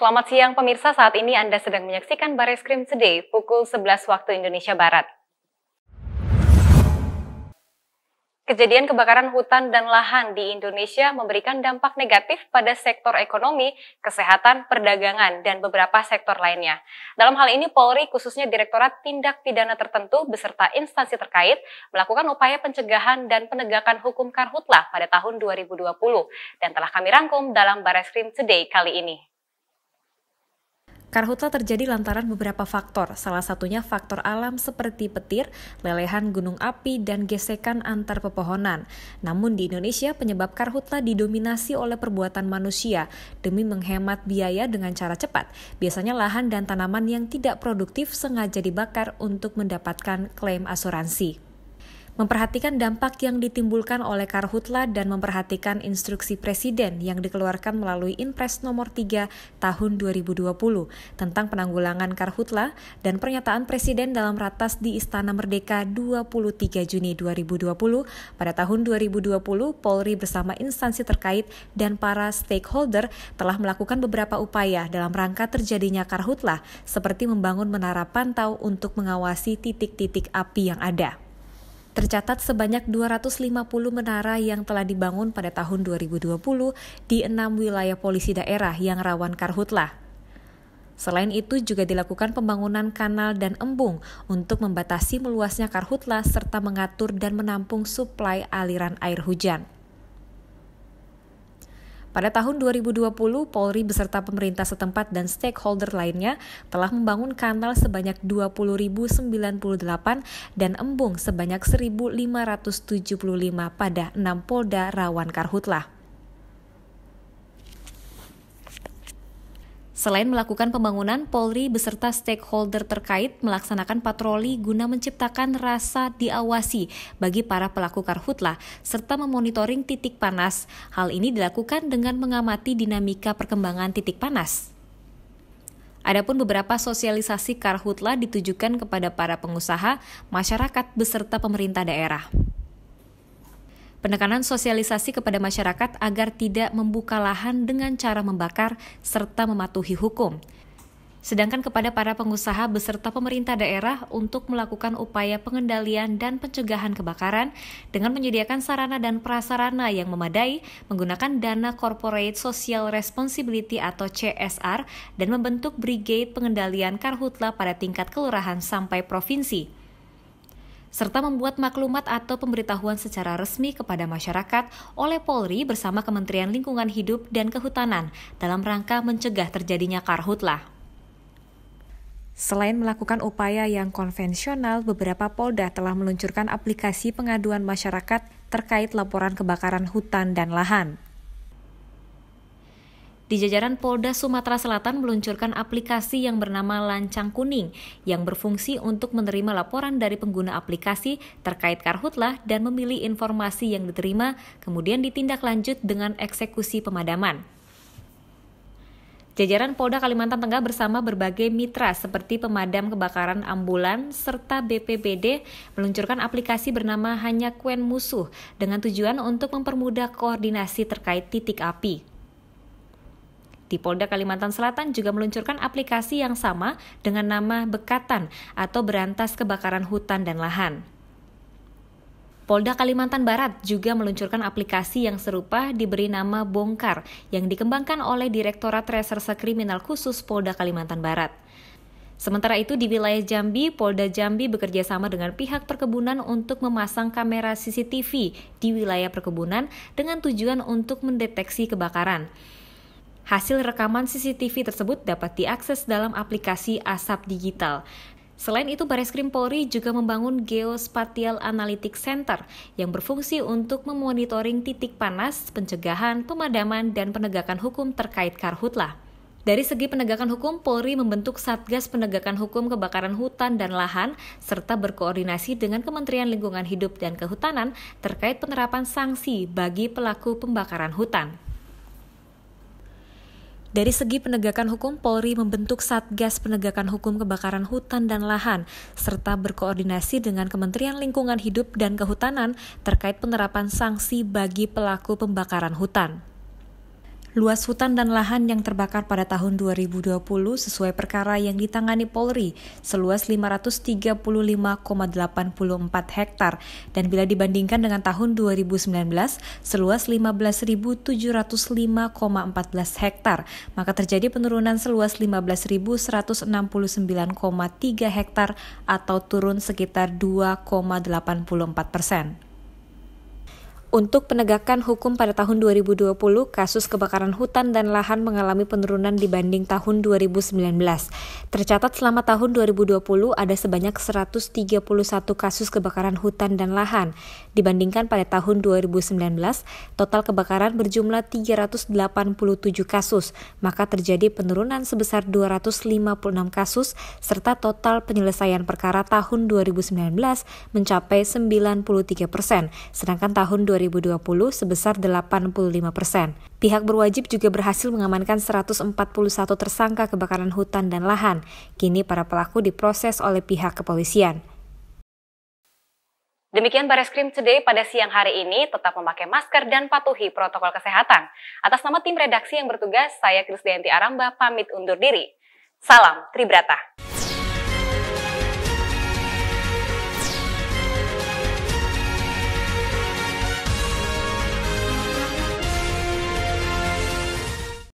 Selamat siang pemirsa, saat ini Anda sedang menyaksikan Baris Krim Today pukul 11 waktu Indonesia Barat. Kejadian kebakaran hutan dan lahan di Indonesia memberikan dampak negatif pada sektor ekonomi, kesehatan, perdagangan, dan beberapa sektor lainnya. Dalam hal ini, Polri, khususnya Direktorat Tindak Pidana Tertentu beserta instansi terkait, melakukan upaya pencegahan dan penegakan hukum karhutlah pada tahun 2020, dan telah kami rangkum dalam Baris Krim Today kali ini. Karhutla terjadi lantaran beberapa faktor, salah satunya faktor alam seperti petir, lelehan gunung api, dan gesekan antar pepohonan. Namun di Indonesia, penyebab karhutla didominasi oleh perbuatan manusia demi menghemat biaya dengan cara cepat. Biasanya lahan dan tanaman yang tidak produktif sengaja dibakar untuk mendapatkan klaim asuransi memperhatikan dampak yang ditimbulkan oleh karhutla dan memperhatikan instruksi presiden yang dikeluarkan melalui Inpres nomor 3 tahun 2020 tentang penanggulangan karhutla dan pernyataan presiden dalam ratas di Istana Merdeka 23 Juni 2020 pada tahun 2020 Polri bersama instansi terkait dan para stakeholder telah melakukan beberapa upaya dalam rangka terjadinya karhutla seperti membangun menara pantau untuk mengawasi titik-titik api yang ada. Tercatat sebanyak 250 menara yang telah dibangun pada tahun 2020 di enam wilayah polisi daerah yang rawan karhutlah. Selain itu juga dilakukan pembangunan kanal dan embung untuk membatasi meluasnya karhutlah serta mengatur dan menampung suplai aliran air hujan. Pada tahun 2020, Polri beserta pemerintah setempat dan stakeholder lainnya telah membangun kanal sebanyak 20.098 dan embung sebanyak 1.575 pada 6 polda rawan karhutlah. Selain melakukan pembangunan, Polri beserta stakeholder terkait melaksanakan patroli guna menciptakan rasa diawasi bagi para pelaku karhutlah serta memonitoring titik panas. Hal ini dilakukan dengan mengamati dinamika perkembangan titik panas. Adapun beberapa sosialisasi karhutlah ditujukan kepada para pengusaha, masyarakat beserta pemerintah daerah. Penekanan sosialisasi kepada masyarakat agar tidak membuka lahan dengan cara membakar serta mematuhi hukum. Sedangkan kepada para pengusaha beserta pemerintah daerah untuk melakukan upaya pengendalian dan pencegahan kebakaran dengan menyediakan sarana dan prasarana yang memadai menggunakan dana Corporate Social Responsibility atau CSR dan membentuk Brigade Pengendalian Karhutla pada tingkat kelurahan sampai provinsi serta membuat maklumat atau pemberitahuan secara resmi kepada masyarakat oleh Polri bersama Kementerian Lingkungan Hidup dan Kehutanan dalam rangka mencegah terjadinya karhutlah. Selain melakukan upaya yang konvensional, beberapa polda telah meluncurkan aplikasi pengaduan masyarakat terkait laporan kebakaran hutan dan lahan. Di jajaran Polda Sumatera Selatan meluncurkan aplikasi yang bernama Lancang Kuning yang berfungsi untuk menerima laporan dari pengguna aplikasi terkait karhutlah dan memilih informasi yang diterima kemudian ditindaklanjut dengan eksekusi pemadaman. Jajaran Polda Kalimantan Tengah bersama berbagai mitra seperti pemadam kebakaran ambulan serta BPBD meluncurkan aplikasi bernama Hanya Kuen Musuh dengan tujuan untuk mempermudah koordinasi terkait titik api. Di Polda Kalimantan Selatan juga meluncurkan aplikasi yang sama dengan nama Bekatan atau Berantas Kebakaran Hutan dan Lahan. Polda Kalimantan Barat juga meluncurkan aplikasi yang serupa diberi nama Bongkar yang dikembangkan oleh Direktorat Reserse Kriminal Khusus Polda Kalimantan Barat. Sementara itu di wilayah Jambi, Polda Jambi bekerja sama dengan pihak perkebunan untuk memasang kamera CCTV di wilayah perkebunan dengan tujuan untuk mendeteksi kebakaran. Hasil rekaman CCTV tersebut dapat diakses dalam aplikasi ASAP Digital. Selain itu, baris krim Polri juga membangun Geospatial Analytic Center yang berfungsi untuk memonitoring titik panas, pencegahan, pemadaman, dan penegakan hukum terkait karhutlah. Dari segi penegakan hukum, Polri membentuk Satgas Penegakan Hukum Kebakaran Hutan dan Lahan serta berkoordinasi dengan Kementerian Lingkungan Hidup dan Kehutanan terkait penerapan sanksi bagi pelaku pembakaran hutan. Dari segi penegakan hukum, Polri membentuk Satgas Penegakan Hukum Kebakaran Hutan dan Lahan, serta berkoordinasi dengan Kementerian Lingkungan Hidup dan Kehutanan terkait penerapan sanksi bagi pelaku pembakaran hutan. Luas hutan dan lahan yang terbakar pada tahun 2020 sesuai perkara yang ditangani Polri seluas 535,84 hektar dan bila dibandingkan dengan tahun 2019 seluas 15.705,14 hektar, maka terjadi penurunan seluas 15.169,3 hektar atau turun sekitar 2,84 persen untuk penegakan hukum pada tahun 2020, kasus kebakaran hutan dan lahan mengalami penurunan dibanding tahun 2019. Tercatat selama tahun 2020 ada sebanyak 131 kasus kebakaran hutan dan lahan. Dibandingkan pada tahun 2019, total kebakaran berjumlah 387 kasus, maka terjadi penurunan sebesar 256 kasus, serta total penyelesaian perkara tahun 2019 mencapai 93 persen, sedangkan tahun 2020 2020 sebesar 85 persen. Pihak berwajib juga berhasil mengamankan 141 tersangka kebakaran hutan dan lahan. Kini para pelaku diproses oleh pihak kepolisian. Demikian Baris Krim Today pada siang hari ini, tetap memakai masker dan patuhi protokol kesehatan. Atas nama tim redaksi yang bertugas, saya Krisdianti Aramba pamit undur diri. Salam Tribrata.